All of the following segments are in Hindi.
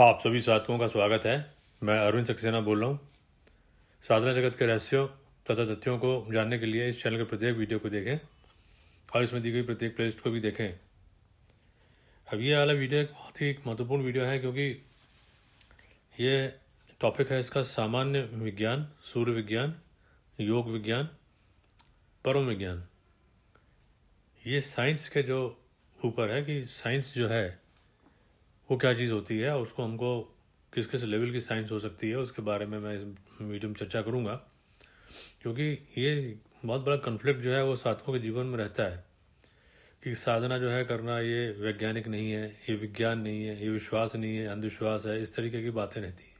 आप सभी साथियों का स्वागत है मैं अरुण सक्सेना बोल रहा हूँ साधना जगत के रहस्यों तथा तथ्यों को जानने के लिए इस चैनल के प्रत्येक वीडियो को देखें और इसमें दी गई प्रत्येक प्लेलिस्ट को भी देखें अब ये वाला वीडियो एक बहुत ही महत्वपूर्ण वीडियो है क्योंकि ये टॉपिक है इसका सामान्य विज्ञान सूर्य विज्ञान योग विज्ञान परम विज्ञान ये साइंस के जो ऊपर है कि साइंस जो है वो क्या चीज़ होती है उसको हमको किस किस लेवल की साइंस हो सकती है उसके बारे में मैं इस मीडियम चर्चा करूँगा क्योंकि ये बहुत बड़ा कन्फ्लिक्ट जो है वो साधकों के जीवन में रहता है कि साधना जो है करना ये वैज्ञानिक नहीं है ये विज्ञान नहीं है ये विश्वास नहीं है अंधविश्वास है इस तरीके की बातें रहती हैं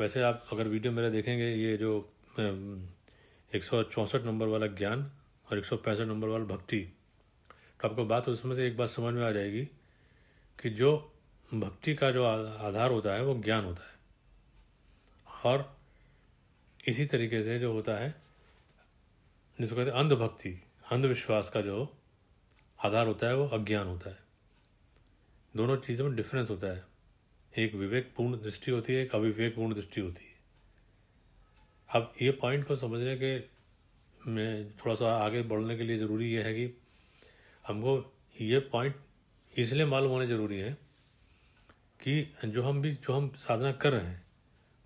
वैसे आप अगर वीडियो मेरा देखेंगे ये जो एक नंबर वाला ज्ञान और एक नंबर वाला भक्ति तो आपको बात उसमें से एक बात समझ में आ जाएगी कि जो भक्ति का जो आधार होता है वो ज्ञान होता है और इसी तरीके से जो होता है जिसको कहते हैं अंधभक्ति अंधविश्वास का जो आधार होता है वो अज्ञान होता है दोनों चीज़ों में डिफरेंस होता है एक विवेकपूर्ण दृष्टि होती है एक अविवेकपूर्ण दृष्टि होती है अब ये पॉइंट को समझने के मैं थोड़ा सा आगे बढ़ने के लिए ज़रूरी यह है कि हमको ये पॉइंट इसलिए मालूम होना ज़रूरी है कि जो हम भी जो हम साधना कर रहे हैं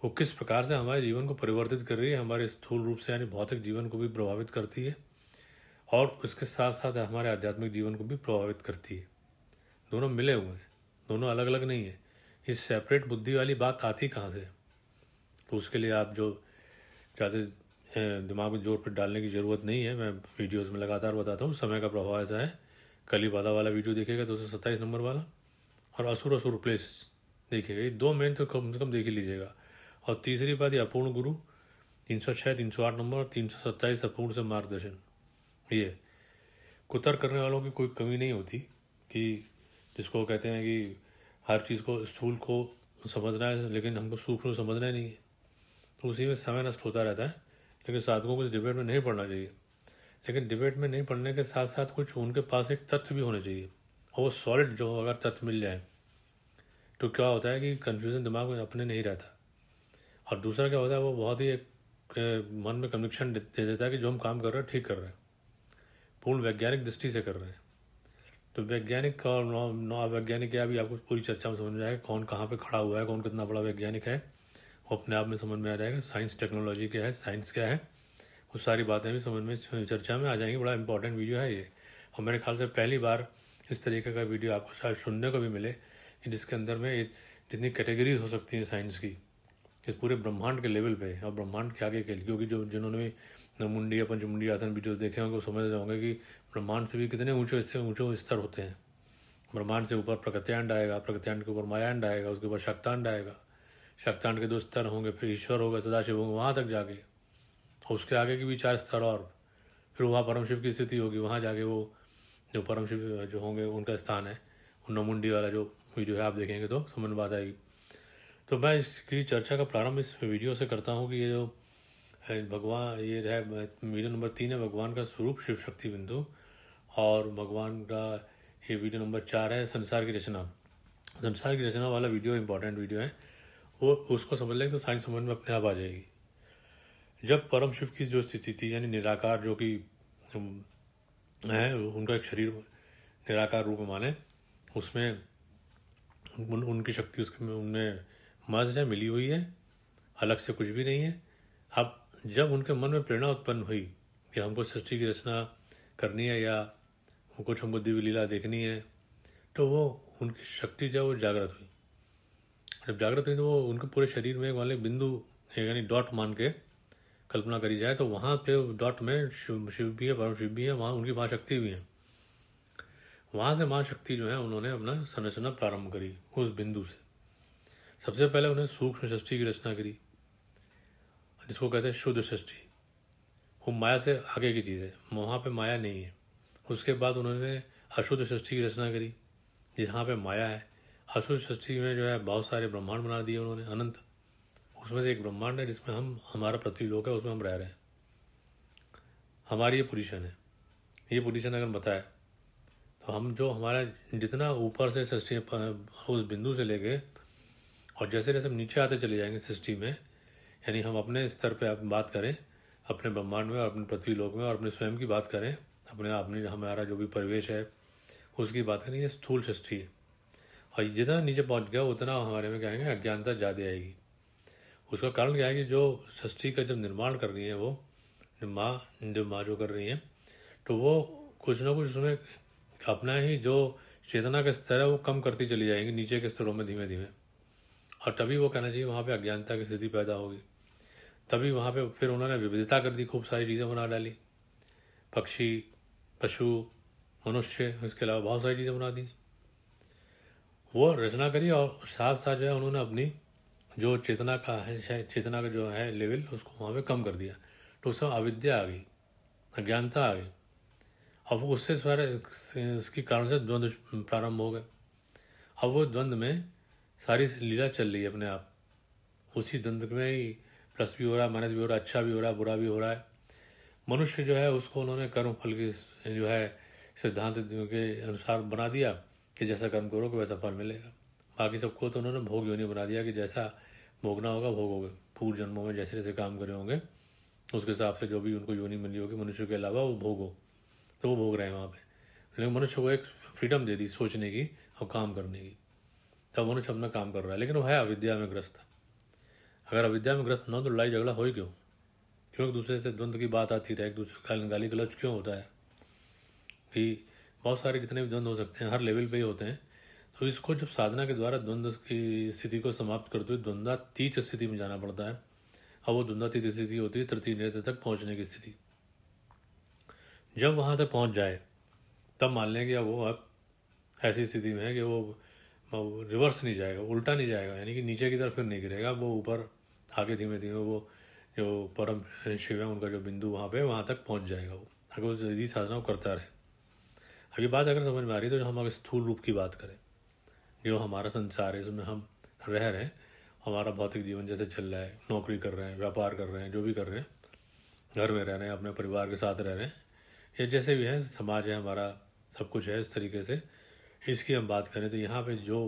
वो किस प्रकार से हमारे जीवन को परिवर्तित कर रही है हमारे स्थूल रूप से यानी भौतिक जीवन को भी प्रभावित करती है और उसके साथ साथ हमारे आध्यात्मिक जीवन को भी प्रभावित करती है दोनों मिले हुए हैं दोनों अलग अलग नहीं है ये सेपरेट बुद्धि वाली बात आती कहाँ से तो उसके लिए आप जो चाहते दिमाग में जोर पर डालने की ज़रूरत नहीं है मैं वीडियोस में लगातार बताता हूँ समय का प्रभाव ऐसा है कलीबादा वाला वीडियो देखेगा दो सौ सत्ताईस नंबर वाला और असुर असुर प्लेस देखेगा ये दो मेन तो कम से कम देख ही लीजिएगा और तीसरी बात ये अपूर्ण गुरु तीन सौ छः तीन सौ आठ नंबर और तीन सौ सत्ताईस अपूर्ण से मार्गदर्शन ये कुतर करने वालों की कोई कमी नहीं होती कि जिसको कहते हैं कि हर चीज़ को स्थूल को समझना है लेकिन हमको सूक्ष्म समझना ही नहीं है तो उसी में समय नष्ट होता रहता है लेकिन साधकों को इस डिबेट में नहीं पढ़ना चाहिए लेकिन डिबेट में नहीं पढ़ने के साथ साथ कुछ उनके पास एक तथ्य भी होने चाहिए और वो सॉलिड जो अगर तथ्य मिल जाए तो क्या होता है कि कन्फ्यूज़न दिमाग में अपने नहीं रहता और दूसरा क्या होता है वो बहुत ही एक मन में कन्विक्शन दे देता है कि जो हम काम कर रहे हैं ठीक कर रहे हैं पूर्ण वैज्ञानिक दृष्टि से कर रहे हैं तो वैज्ञानिक और नौ वैज्ञानिक या भी आपको पूरी चर्चा में समझ में आएगा कौन कहाँ पे खड़ा हुआ है कौन कितना बड़ा वैज्ञानिक है वो अपने आप में समझ में आ जाएगा साइंस टेक्नोलॉजी क्या है साइंस क्या है वो सारी बातें भी समझ में चर्चा में आ जाएंगी बड़ा इंपॉर्टेंट वीडियो है ये और मेरे ख्याल से पहली बार इस तरीके का वीडियो आपको शायद सुनने को भी मिले कि जिसके अंदर में जितनी कैटेगरीज हो सकती हैं साइंस की इस पूरे ब्रह्मांड के लेवल पे और ब्रह्मांड के आगे के लिए क्योंकि जो जिन्होंने नमुंडी या पंचमुंडी आसन वीडियो देखे होंगे वो समझ रहे होंगे कि ब्रह्मांड से भी कितने ऊँचे स्तर ऊँचे स्तर होते हैं ब्रह्मांड से ऊपर प्रकृत्यांड आएगा प्रकत्यांड के ऊपर मायांड आएगा उसके ऊपर शक्तांड आएगा शक्तांड के दो स्तर होंगे फिर ईश्वर होगा सदाशिव होंगे वहाँ तक जाके और उसके आगे की भी चार स्तर और फिर वहाँ परम शिव की स्थिति होगी वहाँ जाके वो जो परम शिव जो होंगे उनका स्थान है उन वाला जो वीडियो है आप देखेंगे तो समझ में बात आएगी तो मैं इसकी चर्चा का प्रारंभ इस वीडियो से करता हूँ कि ये जो भगवान ये है वीडियो नंबर तीन है भगवान का स्वरूप शिव शक्ति बिंदु और भगवान का ये वीडियो नंबर चार है संसार की रचना संसार की रचना वाला वीडियो इंपॉर्टेंट वीडियो है वो उसको समझ लेंगे तो साइंस समझ में अपने आप आ जाएगी जब परम शिव की जो स्थिति थी यानी निराकार जो कि है उनका एक शरीर निराकार रूप माने उसमें उन, उनकी शक्ति उसके उनमें मज है मिली हुई है अलग से कुछ भी नहीं है अब जब उनके मन में प्रेरणा उत्पन्न हुई कि हमको सृष्टि की रचना करनी है या कुछ हमको दिव्य लीला देखनी है तो वो उनकी शक्ति जो है वो जागृत हुई जब जागृत हुई तो वो उनके पूरे शरीर में वाले बिंदु यानी डॉट मान के कल्पना करी जाए तो वहाँ पे डॉट में शिव शिव भी है परम शिव भी है वहाँ उनकी महाशक्ति भी है वहाँ से महाशक्ति जो है उन्होंने अपना संरचना प्रारंभ करी उस बिंदु से सबसे पहले उन्हें सूक्ष्म सृष्टि की रचना करी जिसको कहते हैं शुद्ध सृष्टि वो माया से आगे की चीज़ है वहाँ पे माया नहीं है उसके बाद उन्होंने अशुद्ध षष्ठी की रचना करी जहाँ पे माया है अशुद्ध सृष्टि में जो है बहुत सारे ब्रह्मांड बना दिए उन्होंने अनंत उसमें से एक ब्रह्मांड है जिसमें हम हमारा पृथ्वीलोक है उसमें हम रह रहे हैं हमारी ये पोजिशन है ये पोजिशन अगर बताए तो हम जो हमारा जितना ऊपर से सृष्टि उस बिंदु से लेके और जैसे जैसे हम नीचे आते चले जाएंगे सृष्टि में यानी हम अपने स्तर पे आप बात करें अपने ब्रह्मांड में और अपने पृथ्वी लोक में और अपने स्वयं की बात करें अपने अपने हमारा जो भी परिवेश है उसकी बात करें ये स्थूल सृष्टि है और जितना नीचे पहुंच गया उतना हमारे में क्या है अज्ञानता ज़्यादा आएगी उसका कारण क्या है कि जो षष्ठी का जब निर्माण कर रही है वो माँ जो माँ जो कर रही हैं तो वो कुछ ना कुछ उसमें अपना ही जो चेतना का स्तर है वो कम करती चली जाएंगी नीचे के स्तरों में धीमे धीमे और तभी वो कहना चाहिए वहाँ पे अज्ञानता की स्थिति पैदा होगी तभी वहाँ पे फिर उन्होंने विविधता कर दी खूब सारी चीज़ें बना डाली पक्षी पशु मनुष्य उसके अलावा बहुत सारी चीज़ें बना दी वो रचना करी और साथ साथ जो है उन्होंने अपनी जो चेतना का है चेतना का जो है लेवल उसको वहाँ पे कम कर दिया तो उसमें अविद्या आ गई अज्ञानता आ गई अब उससे सारे उसके कारण से द्वंद्व प्रारंभ हो गए अब वो द्वंद्व में सारी लीला चल रही है अपने आप उसी द्वंद्व में ही प्लस भी हो रहा है माइनस भी हो रहा है अच्छा भी हो रहा है बुरा भी हो रहा है मनुष्य जो है उसको उन्होंने कर्म फल की जो है सिद्धांत के अनुसार बना दिया कि जैसा कर्म करोगे वैसा फल मिलेगा बाकी सबको तो उन्होंने भोग योनि बना दिया कि जैसा भोगना होगा भोगोगे पूर्व जन्मों में जैसे जैसे काम करे होंगे उसके हिसाब से जो भी उनको योनि मिली होगी मनुष्य के अलावा वो भोगो तो वो भोग रहे हैं वहाँ पर लेकिन मनुष्य को एक फ्रीडम दे दी सोचने की और काम करने की तब मनुष्य अपना काम कर रहा है लेकिन वो है अविद्या में ग्रस्त अगर अविद्या में ग्रस्त ना हो तो लड़ाई झगड़ा हो ही क्यों क्यों एक दूसरे से द्वंद्व की बात आती रहे एक दूसरे का गाली गलच क्यों होता है कि बहुत सारे जितने भी द्वंद्व हो सकते हैं हर लेवल पे ही होते हैं तो इसको जब साधना के द्वारा द्वंद्व की स्थिति को समाप्त करते हुए द्वंद्वातीत स्थिति में जाना पड़ता है अब वो द्वंद्वातीत स्थिति होती है तृतीय नेत्र तक पहुंचने की स्थिति जब वहाँ तक पहुँच जाए तब मान लें कि अब वो अब ऐसी स्थिति में है कि वो रिवर्स नहीं जाएगा उल्टा नहीं जाएगा यानी कि नीचे की तरफ फिर नहीं गिरेगा वो ऊपर आगे धीमे धीमे वो जो परम शिव है उनका जो बिंदु वहाँ पे वहाँ तक पहुँच जाएगा वो अगर वो यदि साधना वो करता रहे अब ये बात अगर समझ में आ रही है तो हम अगर स्थूल रूप की बात करें जो हमारा संसार है इसमें हम रह रहे हैं हमारा भौतिक जीवन जैसे चल रहा है नौकरी कर रहे हैं व्यापार कर रहे हैं जो भी कर रहे हैं घर में रह रहे हैं अपने परिवार के साथ रह रहे हैं ये जैसे भी है समाज है हमारा सब कुछ है इस तरीके से इसकी हम बात करें तो यहाँ पे जो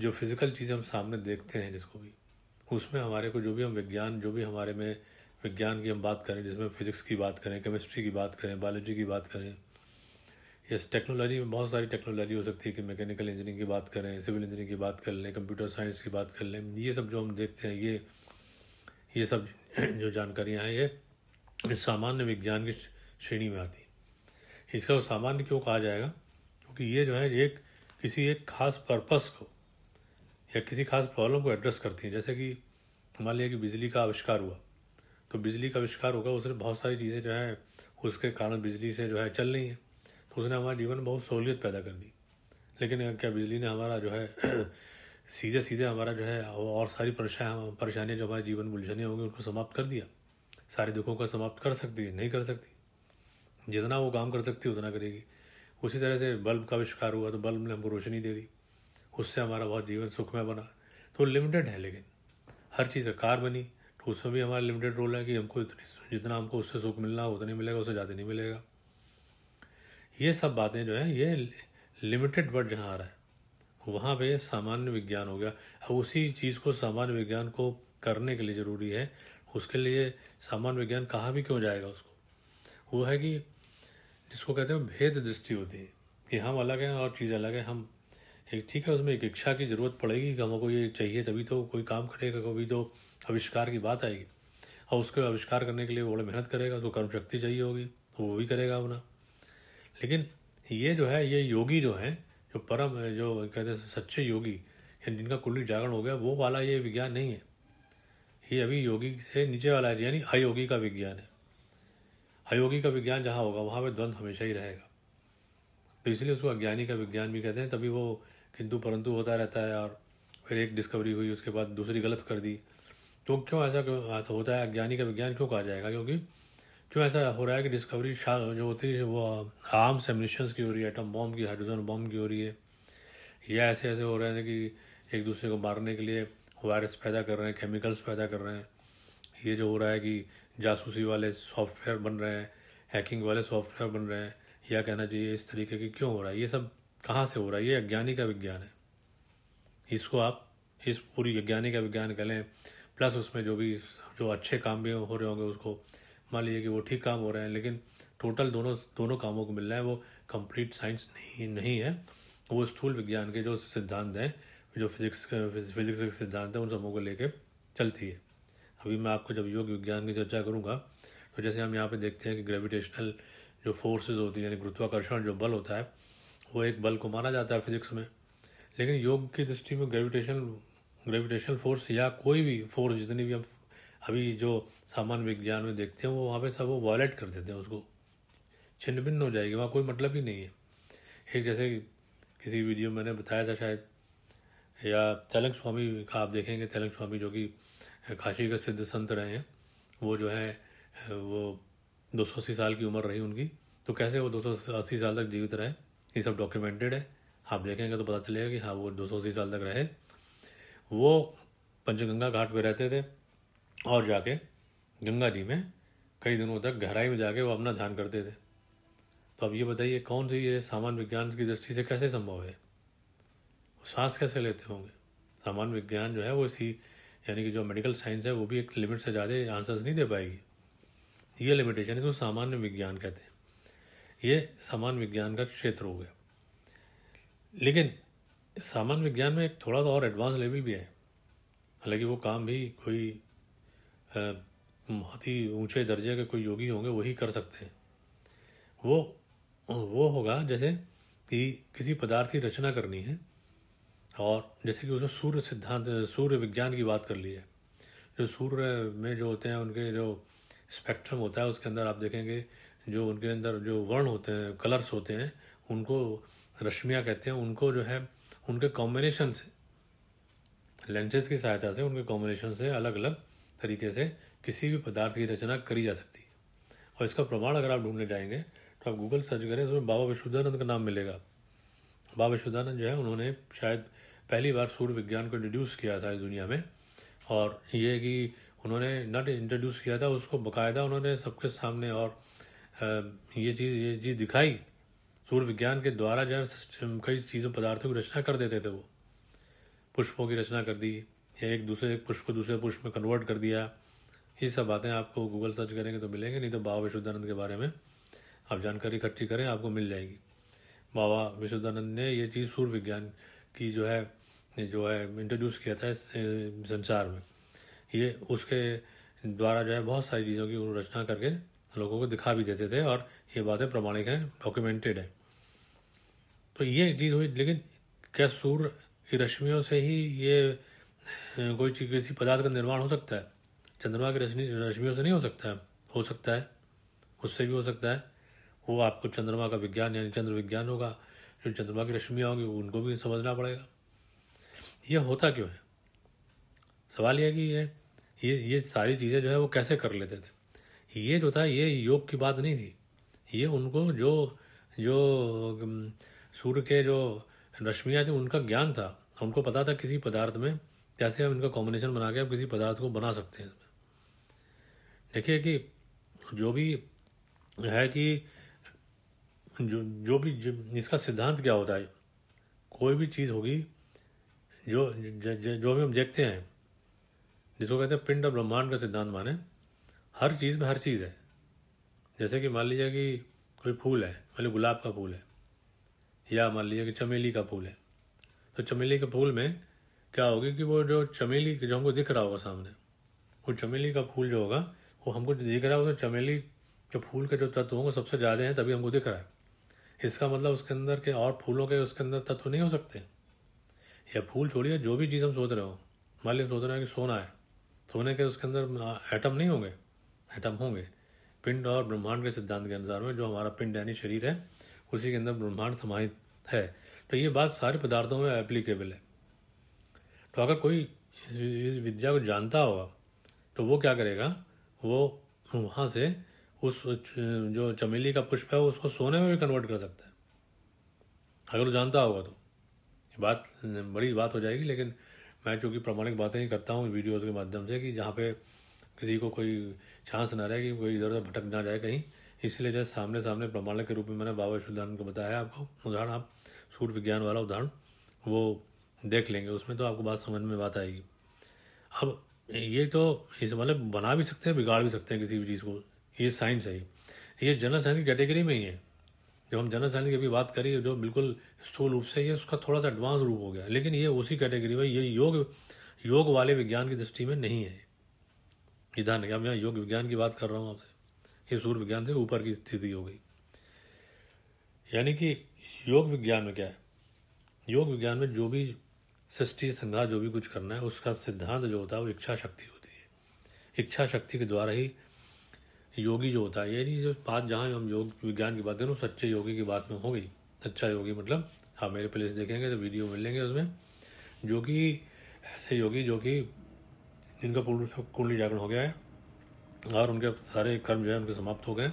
जो फिज़िकल चीज़ें हम सामने देखते हैं जिसको भी उसमें हमारे को जो भी हम विज्ञान जो भी हमारे में विज्ञान की हम बात करें जिसमें फिज़िक्स की बात करें केमिस्ट्री की बात करें बायोलॉजी की बात करें यस टेक्नोलॉजी में बहुत सारी टेक्नोलॉजी हो सकती है कि मैकेनिकल इंजीनियरिंग की बात करें सिविल इंजीनियरिंग की बात कर लें कंप्यूटर साइंस की बात कर लें ये सब जो हम देखते हैं ये ये सब जो जानकारियाँ हैं ये इस सामान्य विज्ञान की श्रेणी में आती इसका सामान्य क्यों कहा जाएगा क्योंकि ये जो है एक किसी एक खास पर्पस को या किसी खास प्रॉब्लम को एड्रेस करती हैं जैसे कि मान लिया कि बिजली का आविष्कार हुआ तो बिजली का आविष्कार होगा उसने बहुत सारी चीज़ें जो हैं उसके कारण बिजली से जो है चल रही हैं उसने हमारे जीवन में बहुत सहूलियत पैदा कर दी लेकिन क्या बिजली ने हमारा जो है सीधे सीधे हमारा जो है और सारी परेशान परेशानियाँ जो हमारे जीवन में उलझने होंगी उनको समाप्त कर दिया सारे दुखों का समाप्त कर सकती है नहीं कर सकती जितना वो काम कर सकती है उतना करेगी उसी तरह से बल्ब का आविष्कार हुआ तो बल्ब ने हमको रोशनी दे दी उससे हमारा बहुत जीवन सुखमय बना तो लिमिटेड है लेकिन हर चीज़ कार बनी तो उसमें भी हमारा लिमिटेड रोल है कि हमको इतनी जितना हमको उससे सुख मिलना उतना ही मिलेगा उससे ज़्यादा नहीं मिलेगा ये सब बातें जो है ये लिमिटेड वर्ड जहाँ आ रहा है वहाँ पे सामान्य विज्ञान हो गया अब उसी चीज़ को सामान्य विज्ञान को करने के लिए ज़रूरी है उसके लिए सामान्य विज्ञान कहाँ भी क्यों जाएगा उसको वो है कि जिसको कहते हैं भेद दृष्टि होती है कि हम अलग हैं और चीज़ अलग है हम एक ठीक है उसमें एक इच्छा की ज़रूरत पड़ेगी कि हमको ये चाहिए तभी तो कोई काम करेगा कभी तो आविष्कार की बात आएगी और उसके आविष्कार करने के लिए बड़े मेहनत करेगा उसको कर्म शक्ति चाहिए होगी वो भी करेगा अपना लेकिन ये जो है ये योगी जो है जो परम जो कहते हैं सच्चे योगी यानी जिनका कुंडली जागरण हो गया वो वाला ये विज्ञान नहीं है ये अभी योगी से नीचे वाला है यानी अयोगी का विज्ञान है अयोगी का विज्ञान जहाँ होगा वहाँ पर द्वंद्व हमेशा ही रहेगा तो इसलिए उसको अज्ञानी का विज्ञान भी कहते हैं तभी वो किंतु परंतु होता रहता है और फिर एक डिस्कवरी हुई उसके बाद दूसरी गलत कर दी तो क्यों ऐसा क्यों हाँ, तो होता है अज्ञानी का विज्ञान क्यों कहा जाएगा क्योंकि क्यों ऐसा हो रहा है कि डिस्कवरी जो होती है वो आर्म्स एमिनेशंस की हो रही है एटम बॉम्ब की हाइड्रोजन बॉम्ब की हो रही है या ऐसे ऐसे हो रहे हैं कि एक दूसरे को मारने के लिए वायरस पैदा कर रहे हैं केमिकल्स पैदा कर रहे हैं ये जो हो रहा है कि जासूसी वाले सॉफ्टवेयर बन रहे हैं हैकिंग वाले सॉफ्टवेयर बन रहे हैं या कहना चाहिए इस तरीके की क्यों हो रहा है ये सब कहाँ से हो रहा है ये अज्ञानी का विज्ञान है इसको आप इस पूरी अज्ञानी का विज्ञान कह लें प्लस उसमें जो भी जो अच्छे काम भी हो रहे होंगे उसको मान लीजिए कि वो ठीक काम हो रहे हैं लेकिन टोटल दोनों दोनों कामों को मिलना है वो कंप्लीट साइंस नहीं नहीं है वो स्थूल विज्ञान के जो सिद्धांत हैं जो फिजिक्स फिजिक्स के सिद्धांत हैं उन सबों को लेके चलती है अभी मैं आपको जब योग विज्ञान की चर्चा करूँगा तो जैसे हम यहाँ पे देखते हैं कि ग्रेविटेशनल जो फोर्सेज होती है यानी गुरुत्वाकर्षण जो बल होता है वो एक बल को माना जाता है फिजिक्स में लेकिन योग की दृष्टि में ग्रेविटेशन ग्रेविटेशनल फोर्स या कोई भी फोर्स जितनी भी हम अभी जो सामान्य विज्ञान में देखते हैं वो वहाँ पे सब वो वॉलेट कर देते हैं उसको छिन्न भिन्न हो जाएगी वहाँ कोई मतलब ही नहीं है एक जैसे किसी वीडियो में मैंने बताया था शायद या तैलंग स्वामी का आप देखेंगे तेलंग स्वामी जो कि काशी के सिद्ध संत रहे हैं वो जो है वो दो सौ अस्सी साल की उम्र रही उनकी तो कैसे वो दो सौ अस्सी साल तक जीवित रहे ये सब डॉक्यूमेंटेड है आप देखेंगे तो पता चलेगा कि हाँ वो दो सौ अस्सी साल तक रहे वो पंचगंगा घाट पर रहते थे और जाके गंगा जी में कई दिनों तक गहराई में जाके वो अपना ध्यान करते थे तो अब ये बताइए कौन सी ये सामान्य विज्ञान की दृष्टि से कैसे संभव है वो सांस कैसे लेते होंगे सामान्य विज्ञान जो है वो इसी यानी कि जो मेडिकल साइंस है वो भी एक लिमिट से ज़्यादा आंसर्स नहीं दे पाएगी ये लिमिटेशन इसको सामान्य विज्ञान कहते हैं ये सामान्य विज्ञान का क्षेत्र हो गया लेकिन सामान्य विज्ञान में एक थोड़ा सा और एडवांस लेवल भी है हालांकि वो काम भी कोई बहुत ही ऊंचे दर्जे के कोई योगी होंगे वही कर सकते हैं वो वो होगा जैसे कि किसी पदार्थ की रचना करनी है और जैसे कि उसमें सूर्य सिद्धांत सूर्य विज्ञान की बात कर ली है जो सूर्य में जो होते हैं उनके जो स्पेक्ट्रम होता है उसके अंदर आप देखेंगे जो उनके अंदर जो वर्ण होते हैं कलर्स होते हैं उनको रश्मियाँ कहते हैं उनको जो है उनके कॉम्बिनेशन से लेंसेज की सहायता से उनके कॉम्बिनेशन से अलग अलग तरीके से किसी भी पदार्थ की रचना करी जा सकती है और इसका प्रमाण अगर आप ढूंढने जाएंगे तो आप गूगल सर्च करें उसमें बाबा विशुद्धानंद का नाम मिलेगा बाबा विशुद्धानंद जो है उन्होंने शायद पहली बार सूर्य विज्ञान को इंट्रोड्यूस किया था इस दुनिया में और ये कि उन्होंने नट इंट्रोड्यूस किया था उसको बाकायदा उन्होंने सबके सामने और ये चीज़ ये चीज़ दिखाई सूर्य विज्ञान के द्वारा जो है कई चीज़ों पदार्थों की रचना कर देते थे वो पुष्पों की रचना कर दी या एक दूसरे पुष्प को दूसरे पुष्प में कन्वर्ट कर दिया ये सब बातें आपको गूगल सर्च करेंगे तो मिलेंगे नहीं तो बाबा विशुद्धानंद के बारे में आप जानकारी इकट्ठी करें आपको मिल जाएगी बाबा विशुद्धानंद ने ये चीज़ सूर्य विज्ञान की जो है जो है इंट्रोड्यूस किया था इस संसार में ये उसके द्वारा जो है बहुत सारी चीज़ों की रचना करके लोगों को दिखा भी देते थे और ये बातें प्रमाणिक हैं डॉक्यूमेंटेड हैं तो ये चीज़ हुई लेकिन क्या सूर्य की रश्मियों से ही ये कोई चीज किसी पदार्थ का निर्माण हो सकता है चंद्रमा की रश्मि रश्मियों से नहीं हो सकता है हो सकता है उससे भी हो सकता है वो आपको चंद्रमा का विज्ञान यानी चंद्र विज्ञान होगा जो चंद्रमा की रश्मियाँ होंगी उनको भी समझना पड़ेगा ये होता क्यों है सवाल यह कि ये ये ये सारी चीज़ें जो है वो कैसे कर लेते थे ये जो था ये योग की बात नहीं थी ये उनको जो जो सूर्य के जो रश्मियाँ थी उनका ज्ञान था उनको पता था किसी पदार्थ में कैसे आप इनका कॉम्बिनेशन बना के आप किसी पदार्थ को बना सकते हैं इसमें देखिए कि जो भी है कि जो जो भी इसका सिद्धांत क्या होता है कोई भी चीज़ होगी जो ज, ज, जो भी हम देखते हैं जिसको कहते हैं पिंड और ब्रह्मांड का सिद्धांत माने हर चीज़ में हर चीज़ है जैसे कि मान लीजिए कि कोई फूल है मान गुलाब का फूल है या मान लीजिए कि चमेली का फूल है तो चमेली के फूल में क्या होगी कि वो जो चमेली जो हमको दिख रहा होगा सामने वो चमेली का फूल जो होगा वो हमको दिख रहा होगा चमेली के फूल के जो तत्व होंगे सबसे ज़्यादा हैं तभी हमको दिख रहा है इसका मतलब उसके अंदर के और फूलों के उसके अंदर तत्व नहीं हो सकते या फूल छोड़िए जो भी चीज़ हम सोच रहे हो मान लीजिए सोच रहे हैं कि सोना है सोने के उसके अंदर एटम नहीं होंगे एटम होंगे पिंड और ब्रह्मांड के सिद्धांत के अनुसार में जो हमारा पिंड यानी शरीर है उसी के अंदर ब्रह्मांड समाहित है तो ये बात सारे पदार्थों में एप्लीकेबल है तो अगर कोई इस विद्या को जानता होगा तो वो क्या करेगा वो वहाँ से उस जो चमेली का पुष्प है उसको सोने में भी कन्वर्ट कर सकता है अगर वो जानता होगा तो ये बात बड़ी बात हो जाएगी लेकिन मैं चूँकि प्रमाणिक बातें ही करता हूँ वीडियोस के माध्यम से कि जहाँ पे किसी को कोई चांस ना रहे कि कोई इधर उधर भटक ना जाए कहीं इसलिए जैसे सामने सामने प्रमाणिक के रूप में मैंने बाबा विश्वदान को बताया आपको उदाहरण आप सूर्य विज्ञान वाला उदाहरण वो देख लेंगे उसमें तो आपको बात समझ में बात आएगी अब ये तो इस मतलब बना भी सकते हैं बिगाड़ भी सकते हैं किसी भी चीज़ को ये साइंस है ये जनरल साइंस की कैटेगरी में ही है जो हम जनरल साइंस की अभी बात करी जो बिल्कुल स्थूल रूप से ये उसका थोड़ा सा एडवांस रूप हो गया लेकिन ये उसी कैटेगरी में ये योग योग वाले विज्ञान की दृष्टि में नहीं है ये ध्यान अब मैं योग विज्ञान की बात कर रहा हूँ आपसे ये सूर्य विज्ञान से ऊपर की स्थिति हो गई यानी कि योग विज्ञान में क्या है योग विज्ञान में जो भी सृष्टि संघात जो भी कुछ करना है उसका सिद्धांत जो होता है वो इच्छा शक्ति होती है इच्छा शक्ति के द्वारा ही योगी जो होता है यानी जो बात जहाँ हम योग विज्ञान की बात करें सच्चे योगी की बात में हो गई सच्चा योगी मतलब आप मेरे प्लेस देखेंगे तो वीडियो मिल लेंगे उसमें जो कि ऐसे योगी जो कि जिनका पूर्ण कुंडली जागरण हो गया है और उनके सारे कर्म जो है उनके समाप्त हो गए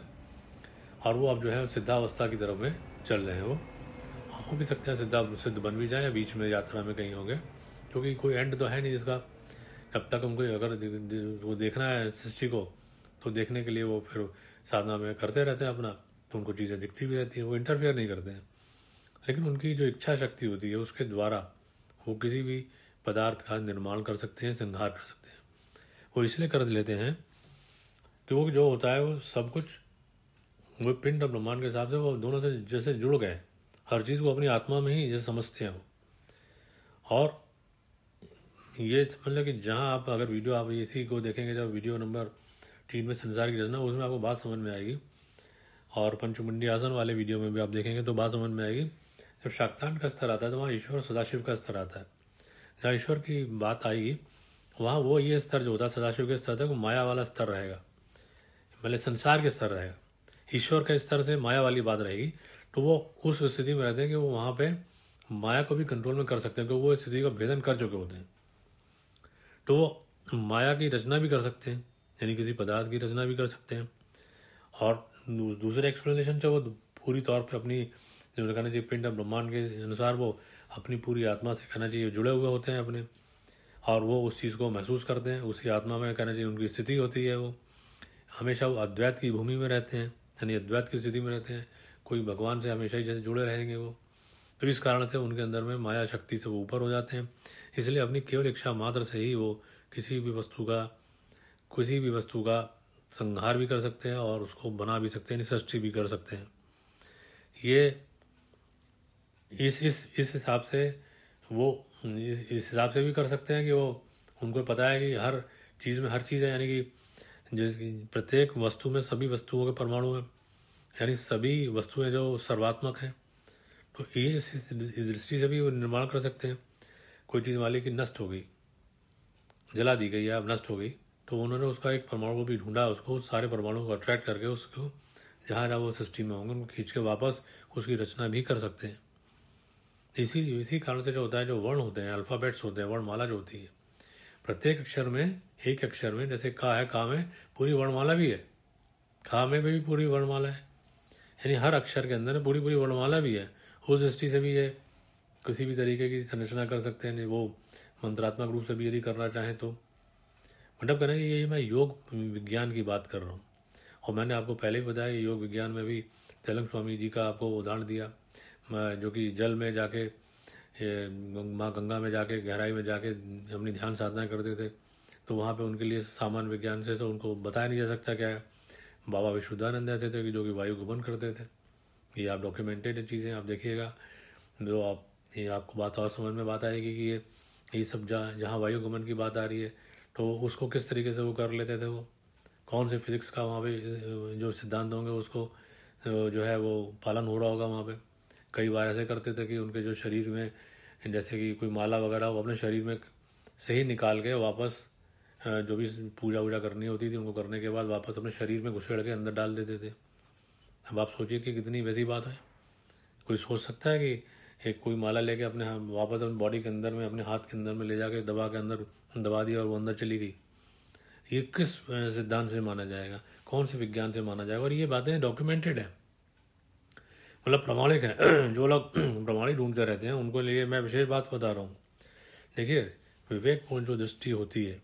और वो अब जो है सिद्धावस्था की तरफ में चल रहे हैं वो हो भी सकता है सिद्धा सिद्ध बन भी जाए या बीच में यात्रा में कहीं होंगे क्योंकि कोई एंड तो है नहीं जिसका जब तक उनको अगर वो देखना है सृष्टि को तो देखने के लिए वो फिर साधना में करते रहते हैं अपना तो उनको चीज़ें दिखती भी रहती हैं वो इंटरफेयर नहीं करते हैं लेकिन उनकी जो इच्छा शक्ति होती है उसके द्वारा वो किसी भी पदार्थ का निर्माण कर सकते हैं श्रृंगार कर सकते हैं वो इसलिए कर लेते हैं कि वो जो होता है वो सब कुछ वो पिंड और ब्रह्मांड के हिसाब से वो दोनों से जैसे जुड़ गए हर चीज़ को अपनी आत्मा में ही जैसे समझते हो और ये मतलब कि जहाँ आप अगर वीडियो आप इसी को देखेंगे जब वीडियो नंबर तीन में संसार की रचना उसमें आपको बात समझ में आएगी और पंचमुंडी आसन वाले वीडियो में भी आप देखेंगे तो बात समझ में आएगी जब शाक्तान का स्तर आता है तो वहाँ ईश्वर सदाशिव का स्तर आता है जहाँ ईश्वर की बात आएगी वहाँ वो ये स्तर जो होता है सदाशिव के स्तर तक वो माया वाला स्तर रहेगा मतलब संसार के स्तर रहेगा ईश्वर के स्तर से माया वाली बात रहेगी तो वो उस स्थिति में रहते हैं कि वो वहाँ पे माया को भी कंट्रोल में कर सकते हैं क्योंकि वो स्थिति का भेदन कर चुके होते हैं तो वो माया की रचना भी कर सकते हैं यानी किसी पदार्थ की रचना भी कर सकते हैं और दूसरे एक्सप्लेनेशन से वो पूरी तौर पे अपनी जिन्होंने कहना चाहिए पिंड ब्रह्मांड के अनुसार वो अपनी पूरी आत्मा से कहना चाहिए जुड़े हुए होते हैं अपने और वो उस चीज़ को महसूस करते हैं उसी आत्मा में कहना चाहिए उनकी स्थिति होती है वो हमेशा वो अद्वैत की भूमि में रहते हैं यानी अद्वैत की स्थिति में रहते हैं कोई भगवान से हमेशा ही जैसे जुड़े रहेंगे वो तो इस कारण से उनके अंदर में माया शक्ति से वो ऊपर हो जाते हैं इसलिए अपनी केवल इच्छा मात्र से ही वो किसी भी वस्तु का किसी भी वस्तु का संहार भी कर सकते हैं और उसको बना भी सकते हैं सृष्टि भी कर सकते हैं ये इस इस इस हिसाब से वो इस हिसाब से भी कर सकते हैं कि वो उनको पता है कि हर चीज़ में हर चीज़ है यानी कि जिस प्रत्येक वस्तु में सभी वस्तुओं के परमाणु हैं यानी सभी वस्तुएं जो सर्वात्मक हैं तो ये इस दृष्टि से भी वो निर्माण कर सकते हैं कोई चीज़ मान ली कि नष्ट हो गई जला दी गई या नष्ट हो गई तो उन्होंने उसका एक परमाणु को भी ढूंढा उसको सारे परमाणु को अट्रैक्ट करके उसको जहाँ जहाँ वो सिस्टम में होंगे उनको खींच के वापस उसकी रचना भी कर सकते हैं इसी इसी कारण से जो होता है जो वर्ण होते हैं अल्फ़ाबेट्स होते हैं वर्णमाला जो होती है प्रत्येक अक्षर में एक अक्षर में जैसे का है का में पूरी वर्णमाला भी है खा में भी पूरी वर्णमाला है यानी हर अक्षर के अंदर पूरी पूरी वर्णमाला भी है उस दृष्टि से भी ये किसी भी तरीके की संरचना कर सकते हैं वो मंत्रात्मक रूप से भी यदि करना चाहें तो मतलब हैं कि ये मैं योग विज्ञान की बात कर रहा हूँ और मैंने आपको पहले ही बताया योग विज्ञान में भी तेलंग स्वामी जी का आपको उदाहरण दिया जो कि जल में जाके माँ गंगा में जाके गहराई में जाके अपनी ध्यान साधना करते थे तो वहाँ पे उनके लिए सामान्य विज्ञान से तो उनको बताया नहीं जा सकता क्या है बाबा विशुद्धानंद ऐसे थे कि जो कि वायु गुमन करते थे ये आप डॉक्यूमेंटेड चीज़ें आप देखिएगा जो आप ये आपको बात और समझ में बात आएगी कि ये ये सब जहाँ जहाँ वायुगमन की बात आ रही है तो उसको किस तरीके से वो कर लेते थे वो कौन से फिजिक्स का वहाँ पे जो सिद्धांत होंगे उसको जो है वो पालन हो रहा होगा वहाँ पे कई बार ऐसे करते थे कि उनके जो शरीर में जैसे कि कोई माला वगैरह वो अपने शरीर में से ही निकाल के वापस जो भी पूजा वूजा करनी होती थी उनको करने के बाद वापस अपने शरीर में घुसेड़ के अंदर डाल देते थे अब आप सोचिए कि कितनी वैसी बात है कोई सोच सकता है कि एक कोई माला लेके अपने हाँ, वापस अपने बॉडी के अंदर में अपने हाथ के अंदर में ले जाके दबा के अंदर दबा दिया और वो अंदर चली गई ये किस सिद्धांत से माना जाएगा कौन से विज्ञान से माना जाएगा और ये बातें डॉक्यूमेंटेड है मतलब प्रमाणिक है जो लोग प्रमाणिक ढूंढते रहते हैं उनको लिए मैं विशेष बात बता रहा हूँ देखिए विवेकपूर्ण जो दृष्टि होती है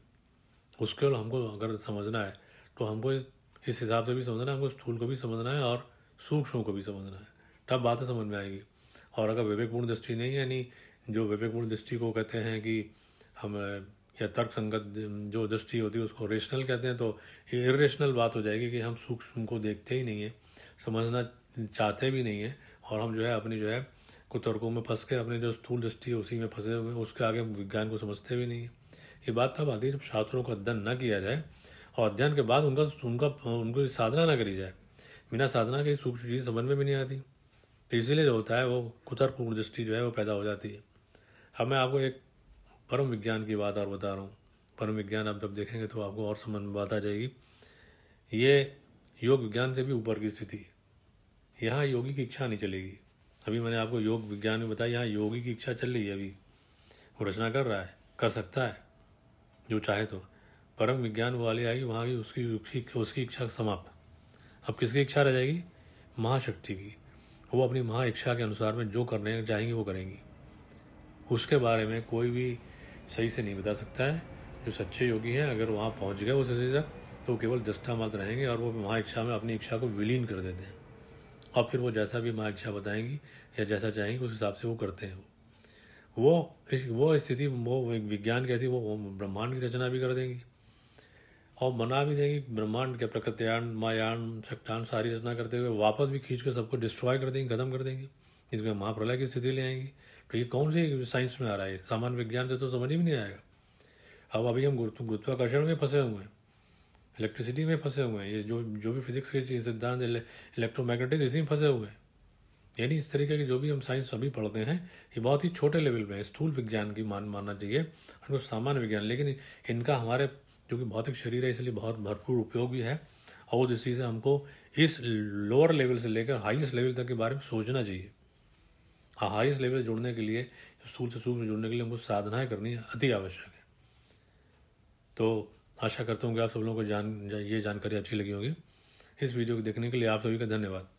उसके और हमको अगर समझना है तो हमको इस हिसाब से भी समझना है हमको स्थूल को भी समझना है और सूक्ष्म को भी समझना है तब बातें समझ में आएगी और अगर विवेकपूर्ण दृष्टि नहीं यानी जो विवेकपूर्ण दृष्टि को कहते हैं कि हम या तर्क संगत जो दृष्टि होती है उसको रेशनल कहते हैं तो ये इरेशनल बात हो जाएगी कि हम सूक्ष्म को देखते ही नहीं हैं समझना चाहते भी नहीं हैं और हम जो है अपनी जो है कुतर्कों में फंस के अपनी जो स्थूल दृष्टि है उसी में फंसे हुए उसके आगे विज्ञान को समझते भी नहीं है ये बात तब आती है जब शास्त्रों का अध्ययन न किया जाए और अध्ययन के बाद उनका उनका उनको साधना ना करी जाए बिना साधना के सूक्ष्म चीज़ समझ में भी नहीं आती तो इसीलिए जो होता है वो कुतर दृष्टि जो है वो पैदा हो जाती है अब मैं आपको एक परम विज्ञान की बात और बता रहा हूँ परम विज्ञान आप जब देखेंगे तो आपको और समझ में बात आ जाएगी ये योग विज्ञान से भी ऊपर की स्थिति है यहाँ योगी की इच्छा नहीं चलेगी अभी मैंने आपको योग विज्ञान में बताया यहाँ योगी की इच्छा चल रही है अभी वो रचना कर रहा है कर सकता है जो चाहे तो परम विज्ञान वाले आएगी वहाँ की उसकी उसकी उसकी इच्छा समाप्त अब किसकी इच्छा रह जाएगी महाशक्ति की वो अपनी महा इच्छा के अनुसार में जो करने चाहेंगी वो करेंगी उसके बारे में कोई भी सही से नहीं बता सकता है जो सच्चे योगी हैं अगर वहाँ पहुँच गए उस स्थिति तक तो केवल दृष्टा मात्र रहेंगे और वो महा इच्छा में अपनी इच्छा को विलीन कर देते हैं और फिर वो जैसा भी महा इच्छा बताएंगी या जैसा चाहेंगे उस हिसाब से वो करते हैं वो वो स्थिति वो विज्ञान कैसी वो ब्रह्मांड की रचना भी कर देंगी और मना भी देंगी ब्रह्मांड के प्रकृत्यान मायान शक्तान सारी रचना करते हुए वापस भी खींच के सबको डिस्ट्रॉय कर देंगी खत्म कर देंगे इसमें महाप्रलय की स्थिति ले आएंगी तो ये कौन सी साइंस में आ रहा है सामान्य विज्ञान से तो समझ ही नहीं आएगा अब अभी हम गुरु गुरुत्वाकर्षण में फंसे हुए हैं इलेक्ट्रिसिटी में फंसे हुए हैं ये जो जो भी फिजिक्स के सिद्धांत इलेक्ट्रोमैग्नेटिक इसी में फंसे हुए हैं यानी इस तरीके की जो भी हम साइंस अभी पढ़ते हैं ये बहुत ही छोटे लेवल में है स्थूल विज्ञान की मान मानना चाहिए और सामान्य विज्ञान लेकिन इनका हमारे जो कि भौतिक शरीर है इसलिए बहुत भरपूर उपयोग भी है और इसी से हमको इस लोअर लेवल से लेकर हाईएस्ट लेवल तक के बारे में सोचना चाहिए हाँ हाईएस्ट लेवल जुड़ने के लिए स्थूल से सूक्ष्म जुड़ने के लिए हमको साधनाएं करनी अति आवश्यक है तो आशा करता हूँ कि आप सब लोगों को जान ये जानकारी अच्छी लगी होगी इस वीडियो को देखने के लिए आप सभी का धन्यवाद